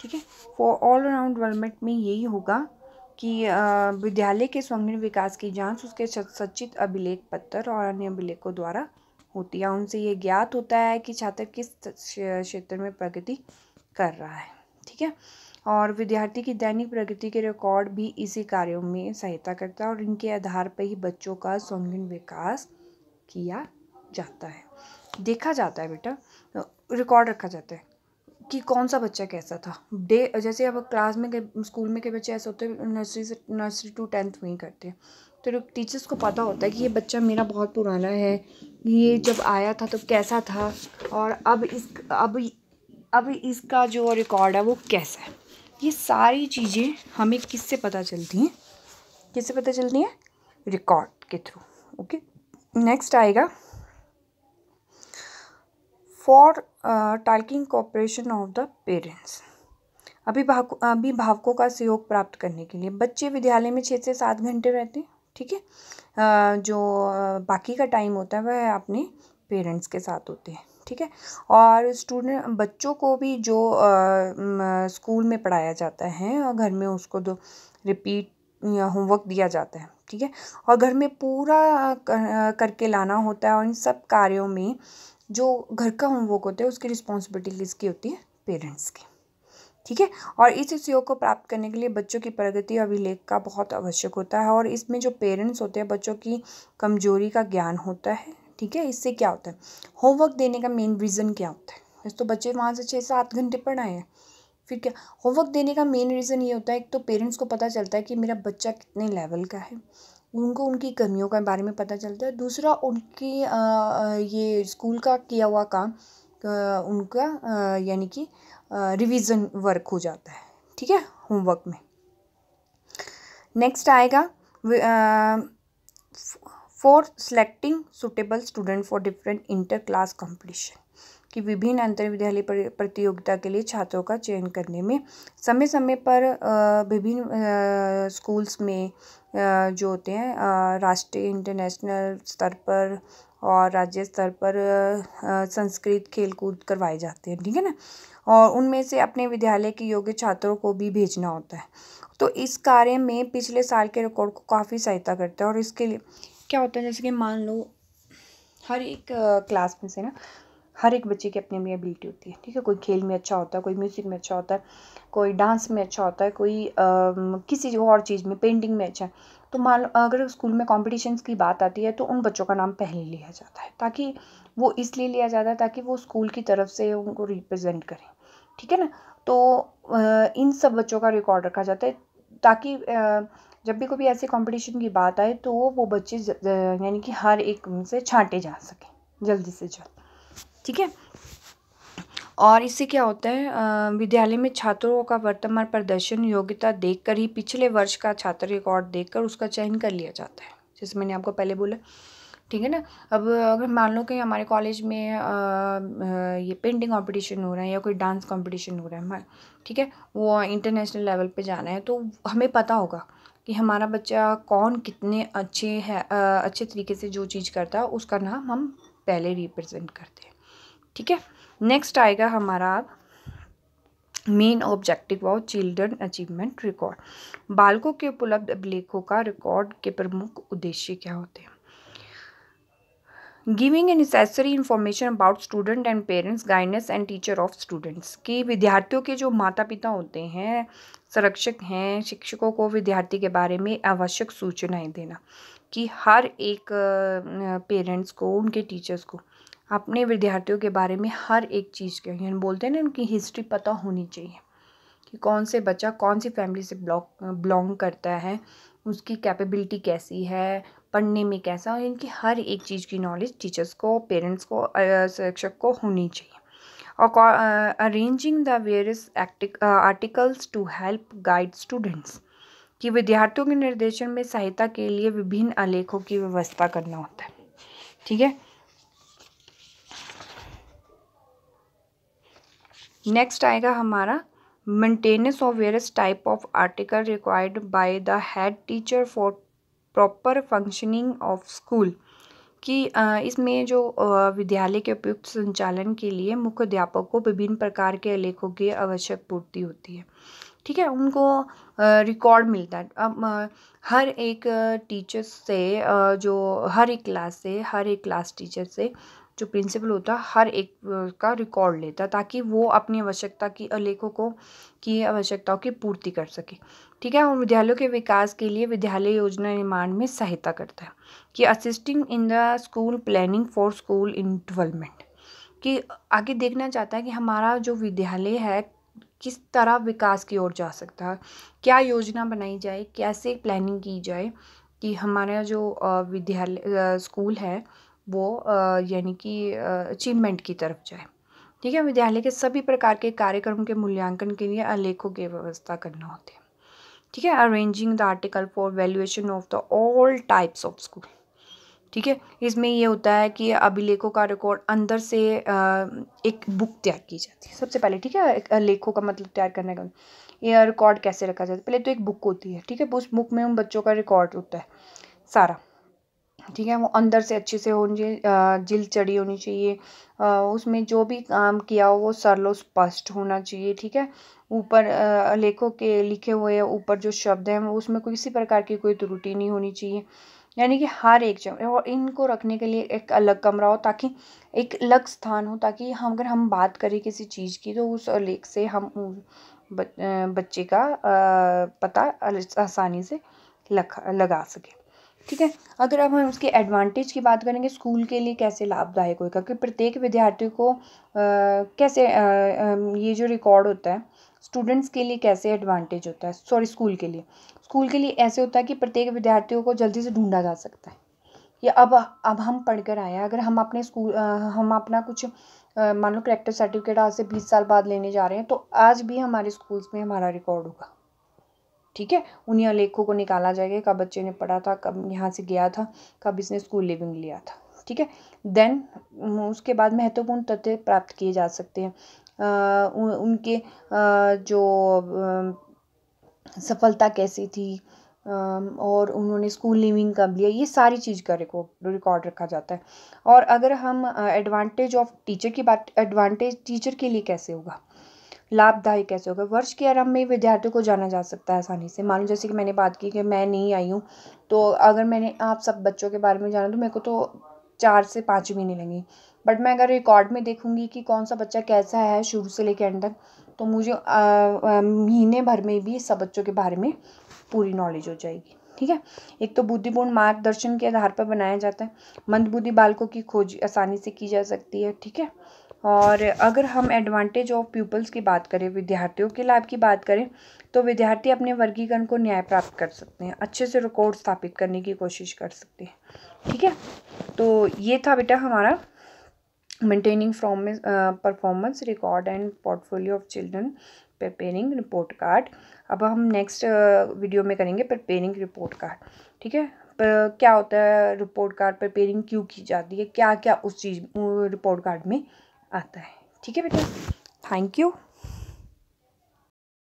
ठीक है for all around development में यही होगा कि विद्यालय के संगीर्ण विकास की जांच उसके सचित अभिलेख पत्र और अन्य अभिलेखों द्वारा होती है उनसे ये ज्ञात होता है कि छात्र किस क्षेत्र में प्रगति कर रहा है ठीक है और विद्यार्थी की दैनिक प्रगति के रिकॉर्ड भी इसी कार्यों में सहायता करता है और इनके आधार पर ही बच्चों का संगीर्ण विकास किया जाता है देखा जाता है बेटा रिकॉर्ड रखा जाता है कि कौन सा बच्चा कैसा था डे जैसे अब क्लास में स्कूल में के बच्चे ऐसे होते हैं नर्सरी से नर्सरी टू टेंथ वहीं करते हैं तो टीचर्स को पता होता है कि ये बच्चा मेरा बहुत पुराना है ये जब आया था तो कैसा था और अब इस अब अब इसका जो रिकॉर्ड है वो कैसा है ये सारी चीज़ें हमें किससे पता चलती हैं किससे पता चलती हैं रिकॉर्ड के थ्रू ओके नेक्स्ट आएगा for talking cooperation of the parents अभी अभिभावकों का सहयोग प्राप्त करने के लिए बच्चे विद्यालय में छः से सात घंटे रहते हैं ठीक है जो बाकी का टाइम होता है वह अपने पेरेंट्स के साथ होते हैं ठीक है और स्टूडेंट बच्चों को भी जो स्कूल में पढ़ाया जाता है और घर में उसको दो रिपीट या होमवर्क दिया जाता है ठीक है और घर में पूरा कर, करके लाना होता है और इन सब कार्यों में जो घर का होमवर्क होता है उसकी रिस्पॉन्सिबिलिटी किसकी होती है पेरेंट्स की ठीक है और इस सहयोग को प्राप्त करने के लिए बच्चों की प्रगति और अभिलेख का बहुत आवश्यक होता है और इसमें जो पेरेंट्स होते हैं बच्चों की कमजोरी का ज्ञान होता है ठीक है इससे क्या होता है होमवर्क देने का मेन रीज़न क्या होता है वैसे तो बच्चे वहाँ से छः सात घंटे पढ़ाए हैं फिर क्या होमवर्क देने का मेन रीज़न ये होता है एक तो पेरेंट्स को पता चलता है कि मेरा बच्चा कितने लेवल का है उनको उनकी कमियों के बारे में पता चलता है दूसरा उनकी ये स्कूल का किया हुआ काम उनका यानी कि रिवीजन वर्क हो जाता है ठीक है होमवर्क में नेक्स्ट आएगा for selecting suitable student for different inter class competition कि विभिन्न अंतर विद्यालय प्रतियोगिता के लिए छात्रों का चयन करने में समय समय पर विभिन्न स्कूल्स में जो होते हैं राष्ट्रीय इंटरनेशनल स्तर पर और राज्य स्तर पर संस्कृत खेल कूद करवाए जाते हैं ठीक है ना और उनमें से अपने विद्यालय के योग्य छात्रों को भी भेजना होता है तो इस कार्य में पिछले साल के रिकॉर्ड को काफ़ी सहायता करता है और इसके लिए क्या होता है जैसे कि मान लो हर एक क्लास में से ना हर एक बच्चे की अपनी अपनी एबिलिटी होती है ठीक है कोई खेल में अच्छा होता है कोई म्यूज़िक में अच्छा होता है कोई डांस में अच्छा होता है कोई आ, किसी और चीज़ में पेंटिंग में अच्छा है तो मान अगर स्कूल में कॉम्पिटिशन्स की बात आती है तो उन बच्चों का नाम पहले लिया जाता है ताकि वो इसलिए लिया जाता है ताकि वो स्कूल की तरफ से उनको रिप्रेजेंट करें ठीक है ना तो आ, इन सब बच्चों का रिकॉर्ड रखा जाता है ताकि जब भी कोई ऐसे कंपटीशन की बात आए तो वो बच्चे यानी कि हर एक उनसे छांटे जा सकें जल्दी से जल्द ठीक है और इससे क्या होता है विद्यालय में छात्रों का वर्तमान प्रदर्शन योग्यता देखकर ही पिछले वर्ष का छात्र रिकॉर्ड देखकर उसका चयन कर लिया जाता है जैसे मैंने आपको पहले बोला ठीक है ना अब अगर मान लो कि हमारे कॉलेज में आ, आ, ये पेंटिंग कंपटीशन हो रहा है या कोई डांस कंपटीशन हो रहा है ठीक है वो इंटरनेशनल लेवल पे जाना है तो हमें पता होगा कि हमारा बच्चा कौन कितने अच्छे है आ, अच्छे तरीके से जो चीज़ करता है उसका नाम हम पहले रिप्रेजेंट करते हैं ठीक है नेक्स्ट आएगा हमारा main objective of children achievement record बालकों के उपलब्ध अभिलेखों का रिकॉर्ड के प्रमुख उद्देश्य क्या होते हैं giving a necessary information about student and parents guidance and teacher of students कि विद्यार्थियों के जो माता पिता होते हैं संरक्षक हैं शिक्षकों को विद्यार्थी के बारे में आवश्यक सूचनाएं देना कि हर एक पेरेंट्स को उनके टीचर्स को अपने विद्यार्थियों के बारे में हर एक चीज़ के यानी बोलते हैं ना उनकी हिस्ट्री पता होनी चाहिए कि कौन से बच्चा कौन सी फैमिली से ब्लॉक बिलोंग करता है उसकी कैपेबिलिटी कैसी है पढ़ने में कैसा और इनकी हर एक चीज़ की नॉलेज टीचर्स को पेरेंट्स को शिक्षक को होनी चाहिए और arranging the various articles to help guide students कि विद्यार्थियों के निर्देशन में सहायता के लिए विभिन्न आलेखों की व्यवस्था करना होता है ठीक है नेक्स्ट आएगा हमारा maintenance of various type of article required by the head teacher for proper functioning of school कि इसमें जो विद्यालय के उपयुक्त संचालन के लिए मुख्य अध्यापक को विभिन्न प्रकार के लेखों की आवश्यक पूर्ति होती है ठीक है उनको रिकॉर्ड मिलता है अब हर एक टीचर से जो हर एक क्लास से हर एक क्लास टीचर से जो प्रिंसिपल होता हर एक का रिकॉर्ड लेता ताकि वो अपनी आवश्यकता की लेखों को की आवश्यकताओं की पूर्ति कर सके ठीक है और विद्यालयों के विकास के लिए विद्यालय योजना निर्माण में सहायता करता है कि assisting in the school planning for school in development कि आगे देखना चाहता है कि हमारा जो विद्यालय है किस तरह विकास की ओर जा सकता है क्या योजना बनाई जाए कैसे प्लानिंग की जाए कि हमारा जो विद्यालय स्कूल है वो यानी कि अचीवमेंट की तरफ जाए ठीक है विद्यालय के सभी प्रकार के कार्यक्रम के मूल्यांकन के लिए आलेखों की व्यवस्था करना होती है ठीक है arranging the article for valuation of the all types of school ठीक है इसमें ये होता है कि अभिलेखों का रिकॉर्ड अंदर से एक बुक तैयार की जाती है सबसे पहले ठीक है लेखों का मतलब तैयार करने का ये रिकॉर्ड कैसे रखा जाता है पहले तो एक बुक होती है ठीक है उस बुक में उन बच्चों का रिकॉर्ड होता है सारा ठीक है वो अंदर से अच्छे से होनी चाहिए जिल चढ़ी होनी चाहिए उसमें जो भी काम किया हो वो सरलो स्पष्ट होना चाहिए ठीक है ऊपर लेखों के लिखे हुए ऊपर जो शब्द हैं उसमें किसी प्रकार की कोई त्रुटि नहीं होनी चाहिए यानी कि हर एक जगह और इनको रखने के लिए एक अलग कमरा हो ताकि एक अलग स्थान हो ताकि हम अगर हम बात करें किसी चीज़ की तो उस लेख से हम बच्चे का पता आसानी से लगा लगा सकें ठीक है अगर अब हम उसके एडवांटेज की बात करेंगे स्कूल के लिए कैसे लाभदायक होगा क्योंकि प्रत्येक विद्यार्थी को आ, कैसे आ, ये जो रिकॉर्ड होता है स्टूडेंट्स के लिए कैसे एडवांटेज होता है सॉरी स्कूल के लिए स्कूल के लिए ऐसे होता है कि प्रत्येक विद्यार्थियों को जल्दी से ढूंढा जा सकता है या अब अब हम पढ़ कर आए अगर हम अपने स्कूल हम अपना कुछ मान लो करेक्टर सर्टिफिकेट आज से बीस साल बाद लेने जा रहे हैं तो आज भी हमारे स्कूल्स में हमारा रिकॉर्ड होगा ठीक है उन्हीं लेखों को निकाला जाएगा कब बच्चे ने पढ़ा था कब यहाँ से गया था कब इसने स्कूल लिविंग लिया था ठीक है देन उसके बाद महत्वपूर्ण तथ्य प्राप्त किए जा सकते हैं उ, उनके जो सफलता कैसी थी और उन्होंने स्कूल लिविंग कब लिया ये सारी चीज़ का रिकॉर्ड रिकॉर्ड रखा जाता है और अगर हम एडवांटेज ऑफ टीचर की बात एडवांटेज टीचर के लिए कैसे होगा लाभदायी कैसे होगा वर्ष के आरंभ में विद्यार्थियों को जाना जा सकता है आसानी से मान लो जैसे कि मैंने बात की कि मैं नहीं आई हूँ तो अगर मैंने आप सब बच्चों के बारे में जाना तो मेरे को तो चार से पाँच महीने लगेंगे बट मैं अगर रिकॉर्ड में देखूँगी कि कौन सा बच्चा कैसा है शुरू से लेकर एंड तक तो मुझे महीने भर में भी सब बच्चों के बारे में पूरी नॉलेज हो जाएगी ठीक है एक तो बुद्धिपूर्ण मार्गदर्शन के आधार पर बनाया जाता है मंदबुद्धि बालकों की खोज आसानी से की जा सकती है ठीक है और अगर हम एडवांटेज ऑफ पीपल्स की बात करें विद्यार्थियों के लाभ की बात करें तो विद्यार्थी अपने वर्गीकरण को न्याय प्राप्त कर सकते हैं अच्छे से रिकॉर्ड स्थापित करने की कोशिश कर सकते हैं ठीक है तो ये था बेटा हमारा maintaining from performance record and portfolio of children preparing report card अब हम नेक्स्ट वीडियो में करेंगे प्रिपेयरिंग रिपोर्ट कार्ड ठीक है क्या होता है रिपोर्ट कार्ड प्रिपेयरिंग क्यों की जाती है क्या क्या उस चीज़ रिपोर्ट कार्ड में आता है ठीक है बेटा थैंक यू